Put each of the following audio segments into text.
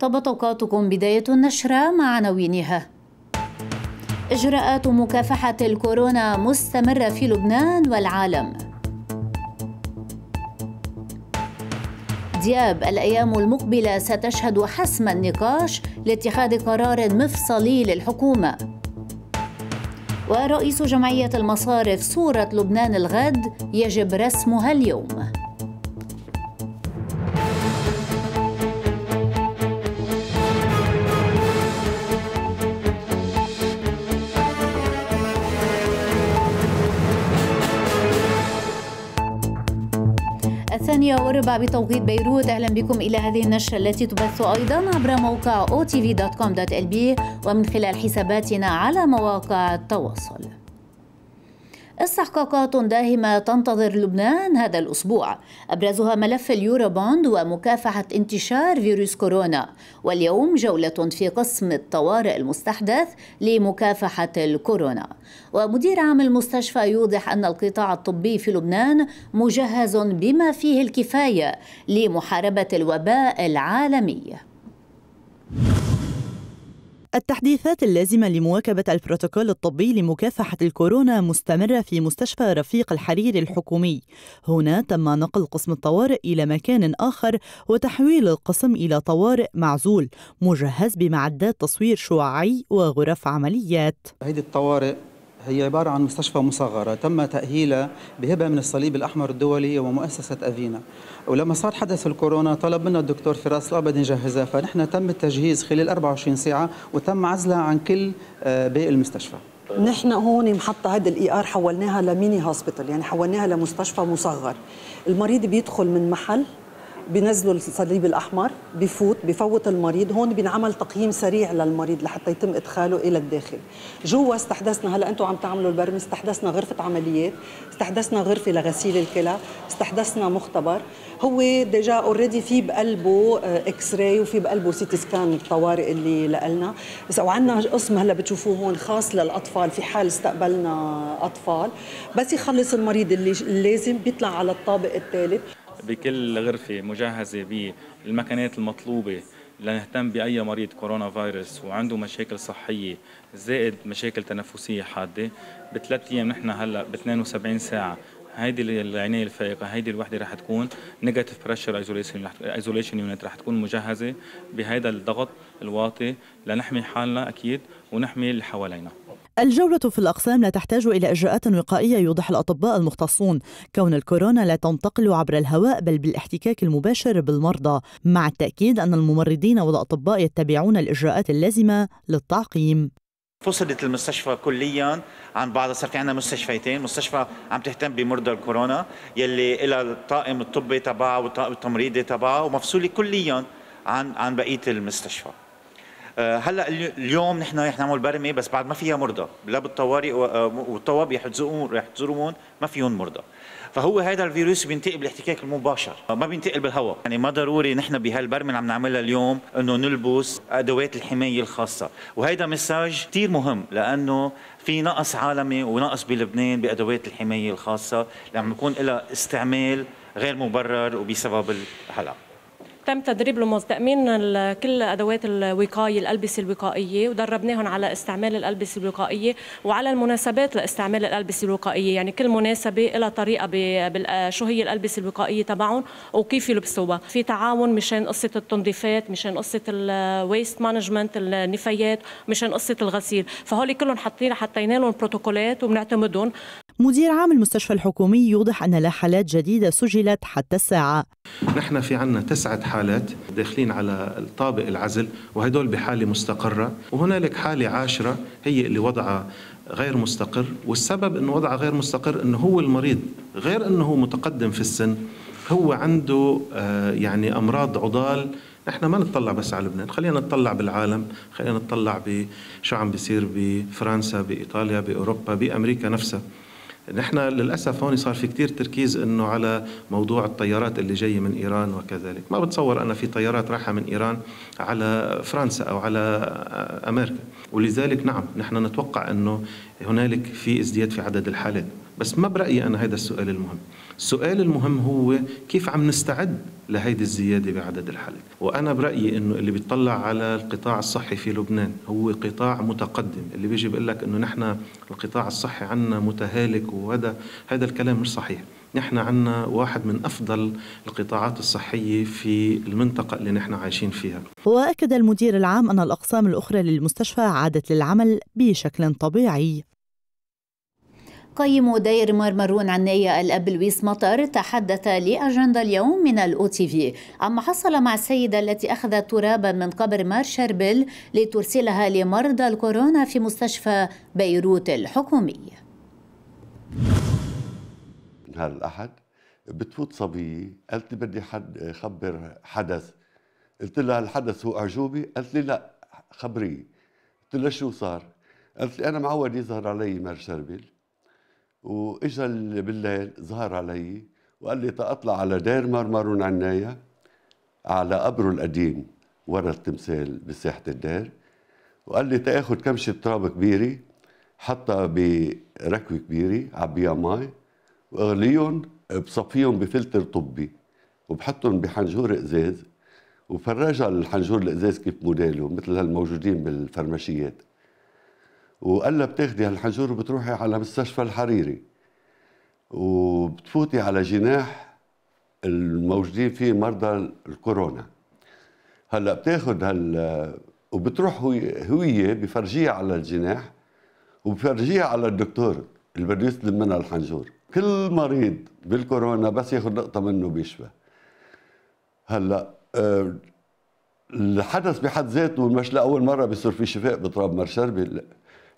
طب أوقاتكم بداية النشرة مع عناوينها إجراءات مكافحة الكورونا مستمرة في لبنان والعالم دياب الأيام المقبلة ستشهد حسم النقاش لاتخاذ قرار مفصلي للحكومة ورئيس جمعية المصارف صورة لبنان الغد يجب رسمها اليوم الثانية وربع بتوقيت بيروت أهلا بكم إلى هذه النشرة التي تبث أيضا عبر موقع otv.com.lb ومن خلال حساباتنا على مواقع التواصل استحقاقات داهمة تنتظر لبنان هذا الأسبوع أبرزها ملف اليوروبوند ومكافحة انتشار فيروس كورونا واليوم جولة في قسم الطوارئ المستحدث لمكافحة الكورونا ومدير عام المستشفى يوضح أن القطاع الطبي في لبنان مجهز بما فيه الكفاية لمحاربة الوباء العالمي التحديثات اللازمة لمواكبة البروتوكول الطبي لمكافحة الكورونا مستمرة في مستشفى رفيق الحرير الحكومي. هنا تم نقل قسم الطوارئ إلى مكان آخر وتحويل القسم إلى طوارئ معزول مجهز بمعدات تصوير شعاعي وغرف عمليات. هذه الطوارئ هي عبارة عن مستشفى مصغرة تم تأهيلها بهبة من الصليب الأحمر الدولي ومؤسسة أفينا ولما صار حدث الكورونا طلب منا الدكتور فراس الأبد نجهزها فنحن تم التجهيز خلال 24 ساعة وتم عزلها عن كل آه، باقي المستشفى نحن هون محطة هذا الاي ار e حولناها لميني هوسبيتال يعني حولناها لمستشفى مصغر المريض بيدخل من محل بنزلوا الصليب الاحمر بفوت بفوت المريض هون بينعمل تقييم سريع للمريض لحتى يتم ادخاله الى الداخل جوا استحدثنا هلا انتم عم تعملوا البرم استحدثنا غرفه عمليات استحدثنا غرفه لغسيل الكلى استحدثنا مختبر هو ديجا اوريدي في بقلبه اكس آه، راي وفي بقلبه سيتي سكان الطوارئ اللي لنا وعندنا قسم هلا بتشوفوه هون خاص للاطفال في حال استقبلنا اطفال بس يخلص المريض اللي لازم بيطلع على الطابق الثالث بكل غرفة مجهزة بالمكانات المطلوبة لنهتم بأي مريض كورونا فيروس وعنده مشاكل صحية زائد مشاكل تنفسية حادة بثلاث أيام نحن هلأ ب 72 ساعة هيدي العنايه الفائقه هيدي الوحده رح تكون نيجاتيف بريشر ايزوليشن ايزوليشن يونت رح تكون مجهزه بهذا الضغط الواطي لنحمي حالنا اكيد ونحمي اللي حوالينا الجولة في الأقسام لا تحتاج إلى إجراءات وقائية يوضح الأطباء المختصون كون الكورونا لا تنتقل عبر الهواء بل بالاحتكاك المباشر بالمرضى مع التأكيد أن الممرضين والأطباء يتبعون الإجراءات اللازمة للتعقيم فصلت المستشفى كليا عن بعضها صار في عندنا مستشفيتين مستشفى عم تهتم بمرضى الكورونا يلي إلى الطاقم الطبي تبعها والطاقم التمريضي تبعها ومفصوله كليا عن عن بقيه المستشفى آه، هلا اليوم نحن رح نعمل برمه بس بعد ما فيها مرضى لا بالطوارئ آه، والطوابي رح تزورون رح تزورون ما فيهم مرضى فهو هذا الفيروس بينتقل بالاحتكاك المباشر ما بينتقل بالهواء يعني ما ضروري نحن بهالبرمه اللي عم نعملها اليوم انه نلبس ادوات الحمايه الخاصه وهذا مساج كثير مهم لانه في نقص عالمي ونقص بلبنان بادوات الحمايه الخاصه اللي عم يكون لها استعمال غير مبرر وبسبب الحلقه تم تدريب رموز تامين كل ادوات الوقايه الالبسه الوقائيه ودربناهم على استعمال الالبسه الوقائيه وعلى المناسبات لاستعمال الالبسه الوقائيه يعني كل مناسبه لها طريقه شو هي الالبسه الوقائيه تبعهم وكيف يلبسوها في تعاون مشان قصه التنظيفات مشان قصه الويست مانجمنت النفايات مشان قصه الغسيل فهول كلهم حاطين حطينا لهم بروتوكولات وبنعتمدهم مدير عام المستشفى الحكومي يوضح أن لا حالات جديدة سجلت حتى الساعة نحن في عنا تسعة حالات داخلين على طابق العزل وهدول بحالة مستقرة وهنالك حالة عاشرة هي اللي وضعها غير مستقر والسبب أنه وضعها غير مستقر أنه هو المريض غير أنه هو متقدم في السن هو عنده آه، يعني أمراض عضال نحن ما نتطلع بس على لبنان خلينا نتطلع بالعالم خلينا نتطلع بشو عم بيصير بفرنسا بإيطاليا بأوروبا بأمريكا نفسها نحن للاسف هون صار في كثير تركيز انه على موضوع الطيارات اللي جايه من ايران وكذلك، ما بتصور انا في طيارات رايحه من ايران على فرنسا او على امريكا، ولذلك نعم نحن نتوقع انه هنالك في ازدياد في عدد الحالات، بس ما برايي انا هذا السؤال المهم. السؤال المهم هو كيف عم نستعد لهيدي الزيادة بعدد الحالات وأنا برأيي أنه اللي بيطلع على القطاع الصحي في لبنان هو قطاع متقدم اللي بيجي بيقول لك أنه نحن القطاع الصحي عنا متهالك وهذا هذا الكلام مش صحيح نحن عنا واحد من أفضل القطاعات الصحية في المنطقة اللي نحن عايشين فيها وأكد المدير العام أن الأقسام الأخرى للمستشفى عادت للعمل بشكل طبيعي قيم دير مرمرون عناية الأب لويس مطر تحدث لأجندة اليوم من الأو تي في عما حصل مع السيدة التي أخذت ترابا من قبر مار شربل لترسلها لمرضى الكورونا في مستشفى بيروت الحكومي نهار الأحد بتفوت صبية قالت لي بدي حد خبر حدث قلت لها الحدث هو أعجوبة قالت لي لا خبري قلت لها شو صار قالت لي أنا معود يظهر علي مار شربل واجا بالليل ظهر علي وقال لي تأطلع على دير مرمرون عناية على قبره القديم ورا التمثال بساحة الدير وقال لي تاخذ كمشة تراب كبيرة حطها بركوة كبيرة عبيها مي واغليهم بصفيهم بفلتر طبي وبحطهم بحنجور ازاز وفرجها الحنجور الازاز كيف موديله مثل هالموجودين بالفرماشيات وقال لها بتاخدي هالحنجور وبتروحي على مستشفى الحريري وبتفوتي على جناح الموجودين فيه مرضى الكورونا هلا بتاخد هال وبتروح هويه بفرجيها على الجناح وبفرجيها على الدكتور اللي بده يسلم منها الحنجور كل مريض بالكورونا بس ياخذ نقطه منه بيشفى هلا آه، الحدث بحد ذاته مش لاول مره بيصير في شفاء بتراب مرشربي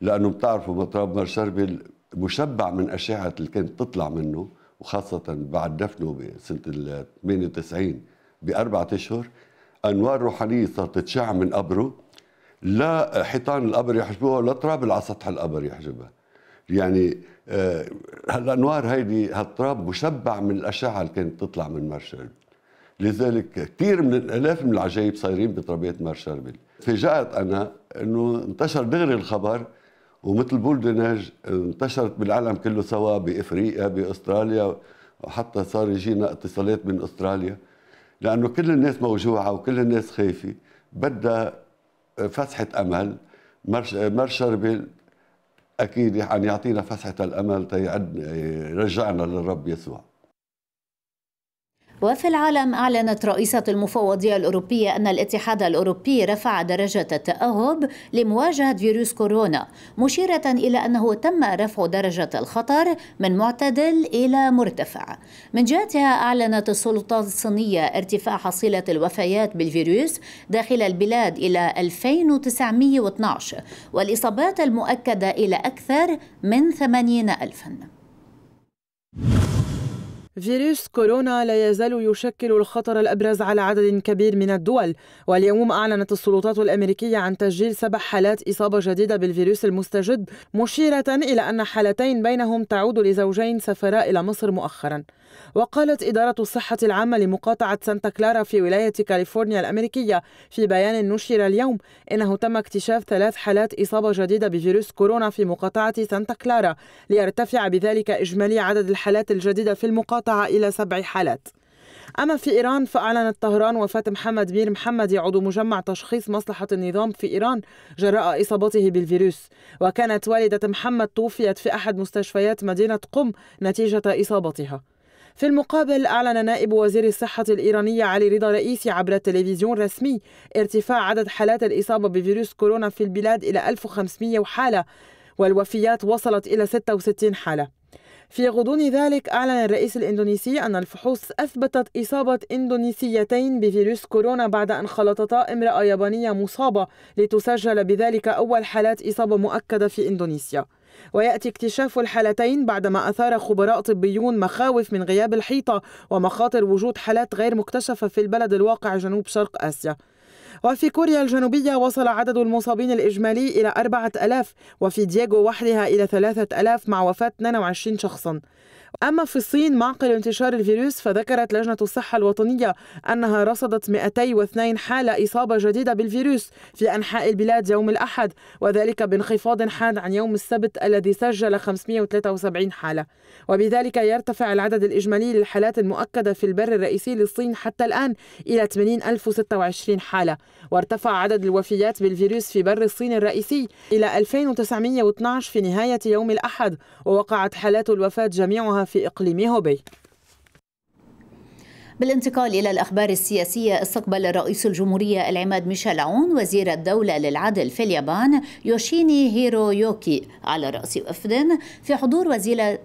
لانه بتعرفوا مطرب مرشربل مشبع من اشعه اللي كانت تطلع منه وخاصه بعد دفنه بسنه ال 98 باربعة اشهر انوار روحانيه صارت تشع من قبره لا حيطان القبر يحجبوها ولا تراب على سطح القبر يحجبها يعني آه، هالانوار هيدي هالتراب مشبع من الاشعه اللي كانت تطلع من مارشال لذلك كثير من الالاف من العجائب صايرين بتربيه مارشال فجأت انا انه انتشر دغري الخبر ومثل بولدنج انتشرت بالعالم كله سوا بافريقيا باستراليا وحتى صار يجينا اتصالات من استراليا لانه كل الناس موجوعه وكل الناس خايفه بدها فسحه امل مرش شربل اكيد عم يعطينا فسحه الامل تيعد يرجعنا للرب يسوع وفي العالم أعلنت رئيسة المفوضية الأوروبية أن الاتحاد الأوروبي رفع درجة التأهب لمواجهة فيروس كورونا مشيرة إلى أنه تم رفع درجة الخطر من معتدل إلى مرتفع من جهتها أعلنت السلطات الصينية ارتفاع حصيلة الوفيات بالفيروس داخل البلاد إلى 2912 والإصابات المؤكدة إلى أكثر من 80 ألفاً فيروس كورونا لا يزال يشكل الخطر الأبرز على عدد كبير من الدول واليوم أعلنت السلطات الأمريكية عن تسجيل سبع حالات إصابة جديدة بالفيروس المستجد مشيرة إلى أن حالتين بينهم تعود لزوجين سافرا إلى مصر مؤخرا وقالت إدارة الصحة العامة لمقاطعة سانتا كلارا في ولاية كاليفورنيا الأمريكية في بيان نشر اليوم إنه تم اكتشاف ثلاث حالات إصابة جديدة بفيروس كورونا في مقاطعة سانتا كلارا ليرتفع بذلك إجمالي عدد الحالات الجديدة في المقاطعة إلى سبع حالات أما في إيران فأعلنت طهران وفاة محمد مير محمدي عضو مجمع تشخيص مصلحة النظام في إيران جراء إصابته بالفيروس وكانت والدة محمد توفيت في أحد مستشفيات مدينة قم نتيجة إصابتها في المقابل أعلن نائب وزير الصحة الإيراني علي رضا رئيسي عبر التلفزيون الرسمي ارتفاع عدد حالات الإصابة بفيروس كورونا في البلاد إلى 1500 حالة والوفيات وصلت إلى 66 حالة في غضون ذلك أعلن الرئيس الإندونيسي أن الفحوص أثبتت إصابة إندونيسيتين بفيروس كورونا بعد أن خلطتا امرأة يابانية مصابة لتسجل بذلك أول حالات إصابة مؤكدة في إندونيسيا ويأتي اكتشاف الحالتين بعدما أثار خبراء طبيون مخاوف من غياب الحيطة ومخاطر وجود حالات غير مكتشفة في البلد الواقع جنوب شرق آسيا وفي كوريا الجنوبية وصل عدد المصابين الإجمالي إلى أربعة ألاف وفي دييغو وحدها إلى ثلاثة ألاف مع وفاة 22 شخصاً أما في الصين معقل انتشار الفيروس فذكرت لجنة الصحة الوطنية أنها رصدت 202 حالة إصابة جديدة بالفيروس في أنحاء البلاد يوم الأحد وذلك بانخفاض حاد عن يوم السبت الذي سجل 573 حالة وبذلك يرتفع العدد الإجمالي للحالات المؤكدة في البر الرئيسي للصين حتى الآن إلى 80026 حالة وارتفع عدد الوفيات بالفيروس في بر الصين الرئيسي إلى 2912 في نهاية يوم الأحد ووقعت حالات الوفاة جميعها في إقليم هوبي بالانتقال إلى الأخبار السياسية استقبل رئيس الجمهورية العماد ميشيل عون وزير الدولة للعدل في اليابان يوشيني هيرو يوكي على رأس وفد في حضور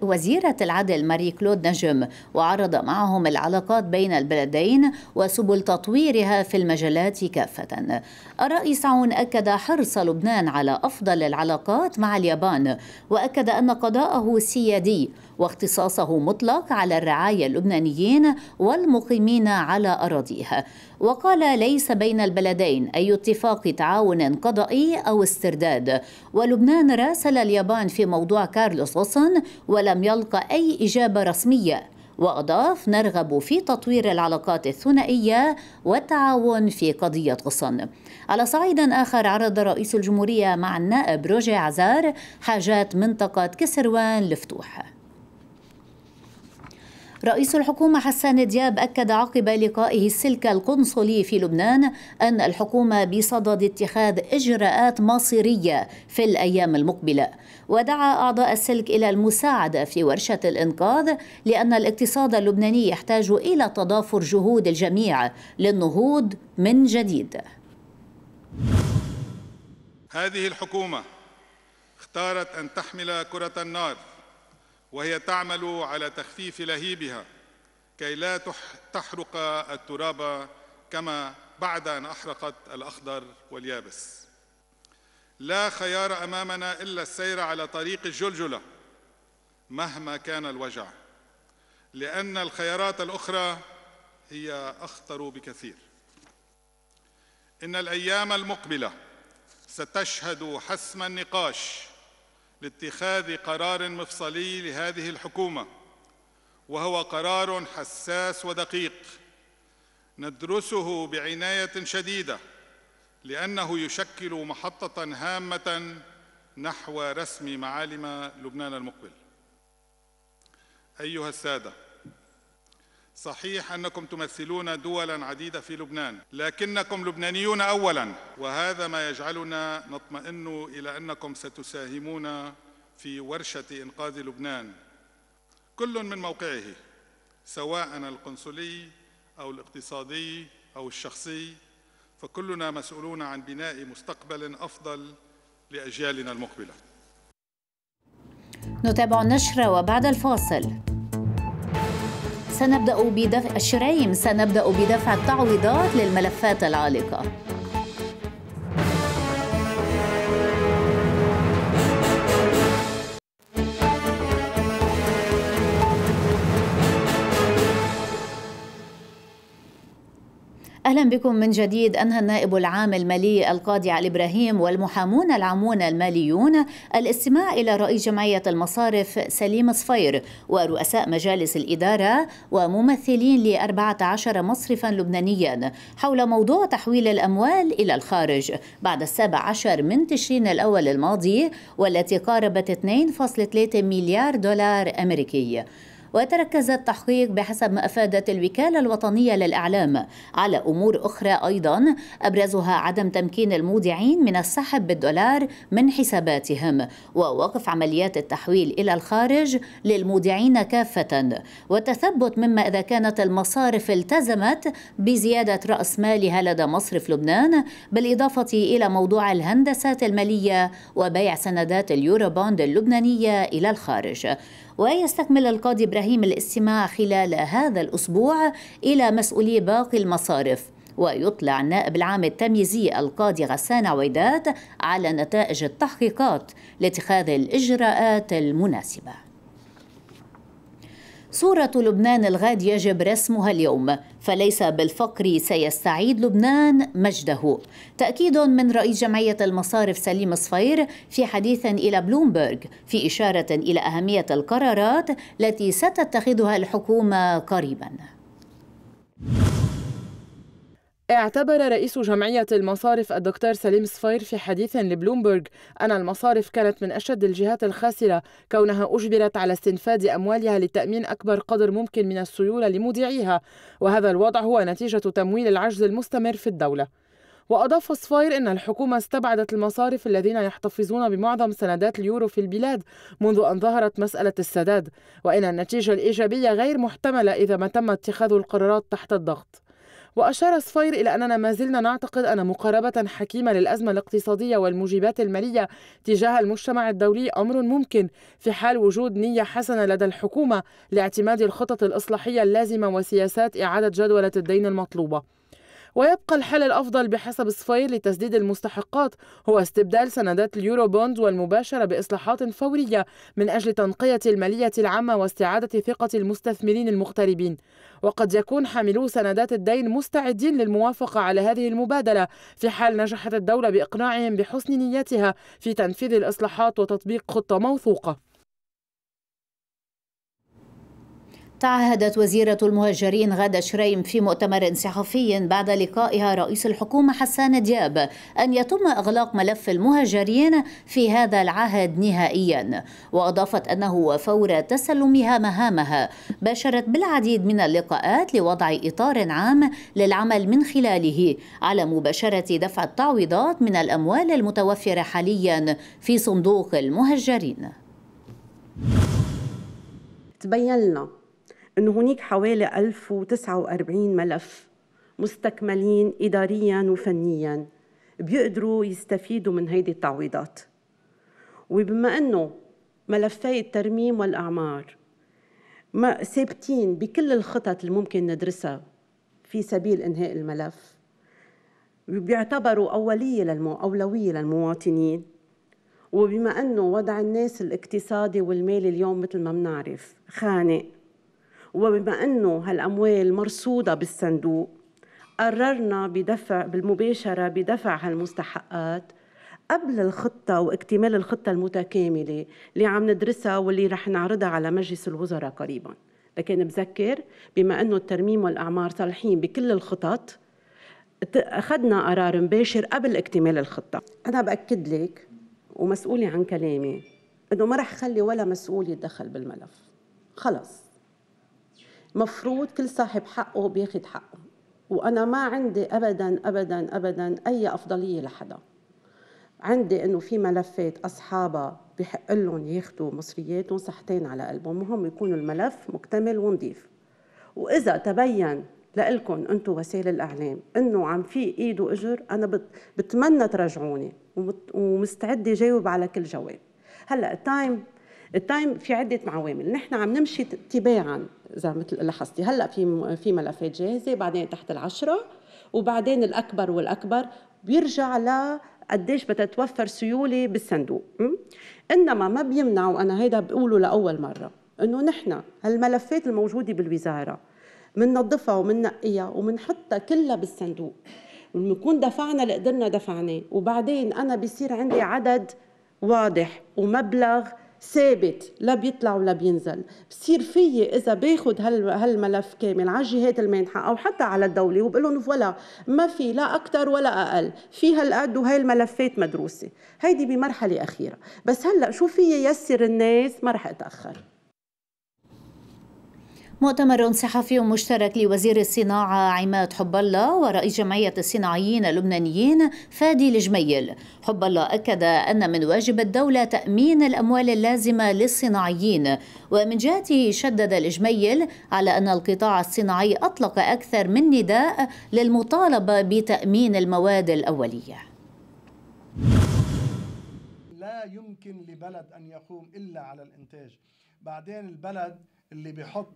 وزيرة العدل ماري كلود نجم وعرض معهم العلاقات بين البلدين وسبل تطويرها في المجالات كافة الرئيس عون أكد حرص لبنان على أفضل العلاقات مع اليابان وأكد أن قضاءه سيادي واختصاصه مطلق على الرعاية اللبنانيين والمقاومة المقيمين على أراضيها وقال ليس بين البلدين أي اتفاق تعاون قضائي أو استرداد ولبنان راسل اليابان في موضوع كارلوس غصن ولم يلقى أي إجابة رسمية وأضاف نرغب في تطوير العلاقات الثنائية والتعاون في قضية غصن على صعيد آخر عرض رئيس الجمهورية مع النائب روجي عزار حاجات منطقة كسروان لفتوح رئيس الحكومة حسان دياب أكد عقب لقائه السلك القنصلي في لبنان أن الحكومة بصدد اتخاذ إجراءات مصيرية في الأيام المقبلة ودعا أعضاء السلك إلى المساعدة في ورشة الإنقاذ لأن الاقتصاد اللبناني يحتاج إلى تضافر جهود الجميع للنهوض من جديد هذه الحكومة اختارت أن تحمل كرة النار وهي تعمل على تخفيف لهيبها كي لا تحرق التراب كما بعد ان احرقت الاخضر واليابس لا خيار امامنا الا السير على طريق الجلجله مهما كان الوجع لان الخيارات الاخرى هي اخطر بكثير ان الايام المقبله ستشهد حسم النقاش لاتخاذ قرار مفصلي لهذه الحكومه وهو قرار حساس ودقيق ندرسه بعنايه شديده لانه يشكل محطه هامه نحو رسم معالم لبنان المقبل ايها الساده صحيح انكم تمثلون دولا عديده في لبنان لكنكم لبنانيون اولا وهذا ما يجعلنا نطمئن الى انكم ستساهمون في ورشه انقاذ لبنان كل من موقعه سواء القنصلي او الاقتصادي او الشخصي فكلنا مسؤولون عن بناء مستقبل افضل لاجيالنا المقبله نتابع النشره وبعد الفاصل سنبدأ بدفع الشرايم سنبدأ بدفع التعويضات للملفات العالقة أهلا بكم من جديد أنهى النائب العام المالي القاضي علي إبراهيم والمحامون العامون الماليون الاستماع إلى رئيس جمعية المصارف سليم صفير ورؤساء مجالس الإدارة وممثلين ل 14 مصرفا لبنانيا حول موضوع تحويل الأموال إلى الخارج بعد السابع عشر من تشرين الأول الماضي والتي قاربت 2.3 مليار دولار أمريكي وتركز التحقيق بحسب ما أفادت الوكالة الوطنية للإعلام على أمور أخرى أيضا أبرزها عدم تمكين المودعين من السحب بالدولار من حساباتهم ووقف عمليات التحويل إلى الخارج للمودعين كافة والتثبت مما إذا كانت المصارف التزمت بزيادة رأس مالها لدى مصرف لبنان بالإضافة إلى موضوع الهندسات المالية وبيع سندات اليوروبوند اللبنانية إلى الخارج ويستكمل القاضي إبراهيم الاستماع خلال هذا الأسبوع إلى مسؤولي باقي المصارف ويطلع النائب العام التمييزي القاضي غسان عويدات على نتائج التحقيقات لاتخاذ الإجراءات المناسبة صورة لبنان الغاد يجب رسمها اليوم فليس بالفقر سيستعيد لبنان مجده تأكيد من رئيس جمعية المصارف سليم صفير في حديث إلى بلومبرغ في إشارة إلى أهمية القرارات التي ستتخذها الحكومة قريباً اعتبر رئيس جمعية المصارف الدكتور سليم صفير في حديث لبلومبرج أن المصارف كانت من أشد الجهات الخاسرة كونها أجبرت على استنفاد أموالها لتأمين أكبر قدر ممكن من السيولة لمودعيها وهذا الوضع هو نتيجة تمويل العجز المستمر في الدولة وأضاف صفير أن الحكومة استبعدت المصارف الذين يحتفظون بمعظم سندات اليورو في البلاد منذ أن ظهرت مسألة السداد وإن النتيجة الإيجابية غير محتملة إذا ما تم اتخاذ القرارات تحت الضغط وأشار صفير إلى أننا ما زلنا نعتقد أن مقاربة حكيمة للأزمة الاقتصادية والموجبات المالية تجاه المجتمع الدولي أمر ممكن في حال وجود نية حسنة لدى الحكومة لاعتماد الخطط الإصلاحية اللازمة وسياسات إعادة جدولة الدين المطلوبة ويبقى الحل الأفضل بحسب صفير لتسديد المستحقات هو استبدال سندات اليورو بوند والمباشرة بإصلاحات فورية من أجل تنقية المالية العامة واستعادة ثقة المستثمرين المغتربين وقد يكون حاملو سندات الدين مستعدين للموافقة على هذه المبادلة في حال نجحت الدولة بإقناعهم بحسن نيتها في تنفيذ الإصلاحات وتطبيق خطة موثوقة تعهدت وزيرة المهجرين غادة شريم في مؤتمر صحفي بعد لقائها رئيس الحكومة حسان دياب أن يتم إغلاق ملف المهجرين في هذا العهد نهائيا وأضافت أنه فور تسلمها مهامها باشرت بالعديد من اللقاءات لوضع إطار عام للعمل من خلاله على مباشرة دفع التعويضات من الأموال المتوفرة حاليا في صندوق المهجرين تبين لنا أنه هناك حوالي 1049 ملف مستكملين إداريا وفنيا بيقدروا يستفيدوا من هيدي التعويضات وبما أنه ملفي الترميم والأعمار ما ثابتين بكل الخطط اللي ممكن ندرسها في سبيل إنهاء الملف بيعتبروا أولية للمو... أولوية للمواطنين وبما أنه وضع الناس الاقتصادي والمالي اليوم مثل ما بنعرف خانق وبما أنه هالأموال مرصودة بالصندوق قررنا بدفع بالمباشرة بدفع هالمستحقات قبل الخطة واكتمال الخطة المتكاملة اللي عم ندرسها واللي رح نعرضها على مجلس الوزراء قريبا لكن بذكر بما أنه الترميم والأعمار صالحين بكل الخطط أخذنا قرار مباشر قبل اكتمال الخطة أنا بأكد لك ومسؤولة عن كلامي أنه ما رح خلي ولا مسؤول يتدخل بالملف خلص مفروض كل صاحب حقه بياخذ حقه وانا ما عندي ابدا ابدا ابدا اي افضليه لحدا عندي انه في ملفات اصحابها بحق لهم ياخذوا مصرياتهم صحتين على قلبهم المهم يكون الملف مكتمل ونظيف واذا تبين لكم انتم وسائل الاعلام انه عم في ايد واجر انا بتمنى تراجعوني ومستعده جاوب على كل جواب هلا تايم التايم في عده عوامل نحن عم نمشي تباعا اذا مثل لاحظتي هلا في في ملفات جاهزه بعدين تحت العشرة وبعدين الاكبر والاكبر بيرجع ل قديش بدها سيوله بالصندوق انما ما بيمنع وانا هيدا بقوله لاول مره انه نحن هالملفات الموجوده بالوزاره بننظفها ومننقيها وبنحطها كلها بالصندوق ونكون دفعنا اللي قدرنا دفعناه وبعدين انا بصير عندي عدد واضح ومبلغ ثابت لا بيطلع ولا بينزل بصير فيي اذا باخذ هال هالملف كامل على الجهات المانحه او حتى على الدوله وبقول لهم فوالا ما في لا اكثر ولا اقل في هالقد وهي الملفات مدروسه هيدي بمرحله اخيره بس هلا شو في يسر الناس ما رح اتاخر مؤتمر صحفي مشترك لوزير الصناعة عماد حب الله ورئيس جمعية الصناعيين اللبنانيين فادي الجميل حب الله أكد أن من واجب الدولة تأمين الأموال اللازمة للصناعيين ومن جهته شدد الجميل على أن القطاع الصناعي أطلق أكثر من نداء للمطالبة بتأمين المواد الأولية لا يمكن لبلد أن يقوم إلا على الإنتاج بعدين البلد اللي بيحط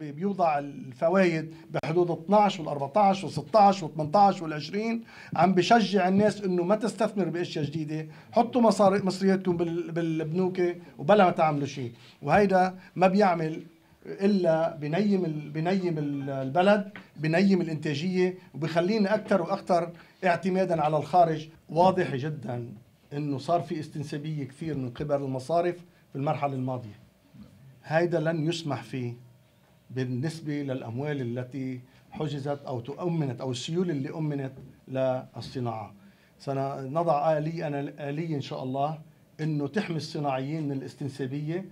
بيوضع الفوائد بحدود 12 وال14 وال 16 وال 18 وال20 عم بشجع الناس انه ما تستثمر باشياء جديده حطوا مصاري مصرياتكم بالبنوك وبلا ما تعملوا شيء وهيدا ما بيعمل الا بنيم بنيم البلد بنيم الانتاجيه وبخلينا اكثر واكثر اعتمادا على الخارج واضح جدا انه صار في استنسابيه كثير من قبل المصارف في المرحله الماضيه هيدا لن يسمح فيه بالنسبة للأموال التي حجزت أو تؤمنت أو السيول اللي أمنت للصناعة سنضع آلية انا آلية إن شاء الله أنه تحمي الصناعيين من الاستنسابية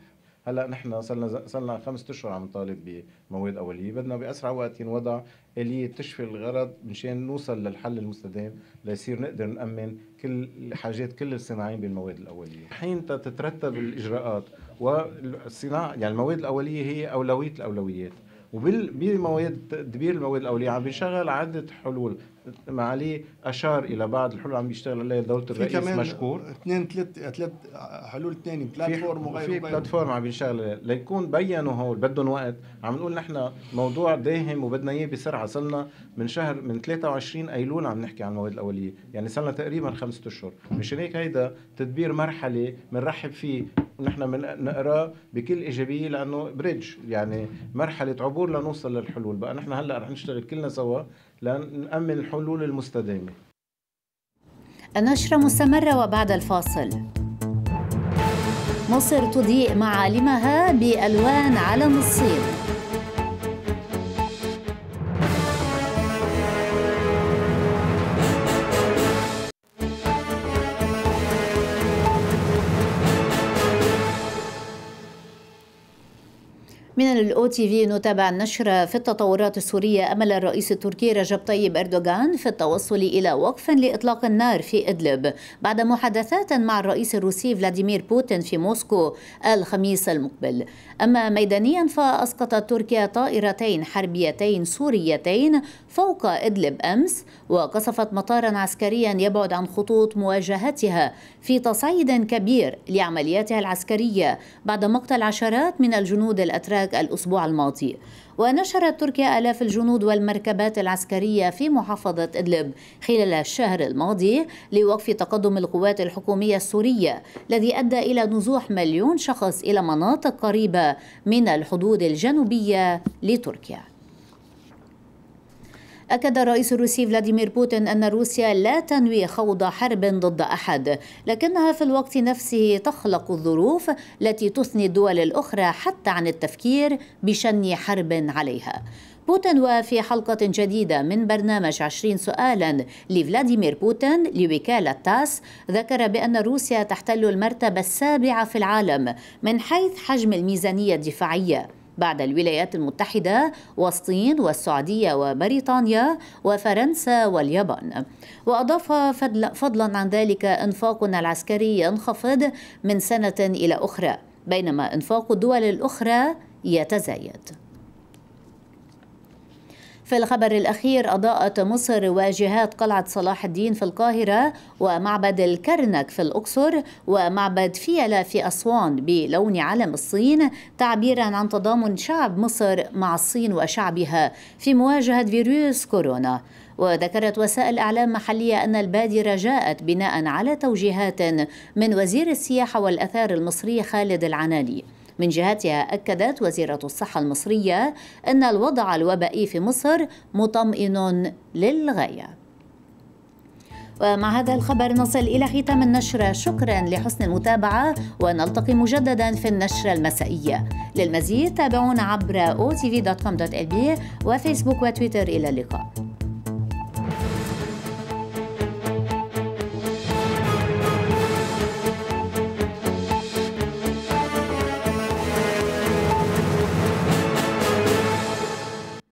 هلا نحن صرنا صرنا خمس اشهر عم نطالب بمواد اوليه بدنا باسرع وقت ينوضع اليه تشفي الغرض مشان نوصل للحل المستدام ليصير نقدر نامن كل حاجات كل الصناعيين بالمواد الاوليه حين تترتب الاجراءات والصناعه يعني المواد الاوليه هي اولويه الاولويات وبالمواد تدبير المواد الاوليه عم بنشغل عده حلول معاليه اشار الى بعض الحلول اللي عم يشتغل عليها دوله الرئيس مشكور اثنين ثلاث ثلاث حلول ثانيه بلاتفورم وغيره في بلاتفورم عم ينشغل ليكون بينوا هول بدهم وقت عم نقول نحن موضوع داهم وبدنا اياه بسرعه صرنا من شهر من 23 ايلول عم نحكي عن المواد الاوليه يعني صرنا تقريبا خمسة اشهر مشان هيك هيدا تدبير مرحله بنرحب فيه ونحن بنقراه بكل ايجابيه لانه بريدج يعني مرحله عبور لنوصل للحلول بقى نحن هلا رح نشتغل كلنا سوا لنأمن الحلول المستدامة النشرة مستمرة وبعد الفاصل مصر تضيء معالمها بألوان علم الصين من الاو تي في نتابع النشر في التطورات السوريه امل الرئيس التركي رجب طيب اردوغان في التوصل الى وقف لاطلاق النار في ادلب بعد محادثات مع الرئيس الروسي فلاديمير بوتين في موسكو الخميس المقبل اما ميدانيا فاسقطت تركيا طائرتين حربيتين سوريتين فوق ادلب امس وقصفت مطارا عسكريا يبعد عن خطوط مواجهتها في تصعيد كبير لعملياتها العسكريه بعد مقتل عشرات من الجنود الاتراك باك الأسبوع الماضي ونشرت تركيا آلاف الجنود والمركبات العسكرية في محافظة إدلب خلال الشهر الماضي لوقف تقدم القوات الحكومية السورية الذي أدى إلى نزوح مليون شخص إلى مناطق قريبة من الحدود الجنوبية لتركيا أكد الرئيس الروسي فلاديمير بوتين أن روسيا لا تنوي خوض حرب ضد أحد لكنها في الوقت نفسه تخلق الظروف التي تثني الدول الأخرى حتى عن التفكير بشن حرب عليها بوتين وفي حلقة جديدة من برنامج 20 سؤالا لفلاديمير بوتين لوكالة تاس ذكر بأن روسيا تحتل المرتبة السابعة في العالم من حيث حجم الميزانية الدفاعية بعد الولايات المتحدة والصين والسعودية وبريطانيا وفرنسا واليابان وأضاف فضلا عن ذلك إنفاقنا العسكري ينخفض من سنة إلى أخرى بينما إنفاق الدول الأخرى يتزايد في الخبر الأخير أضاءت مصر واجهات قلعة صلاح الدين في القاهرة ومعبد الكرنك في الأقصر ومعبد فيلا في أسوان بلون علم الصين تعبيرا عن تضامن شعب مصر مع الصين وشعبها في مواجهة فيروس كورونا وذكرت وسائل اعلام محليه ان البادره جاءت بناء على توجيهات من وزير السياحه والاثار المصري خالد العنالي من جهتها أكدت وزيرة الصحة المصرية أن الوضع الوبائي في مصر مطمئن للغاية ومع هذا الخبر نصل إلى ختام النشرة شكرا لحسن المتابعة ونلتقي مجددا في النشرة المسائية للمزيد تابعونا عبر otv.com.lb وفيسبوك وتويتر إلى اللقاء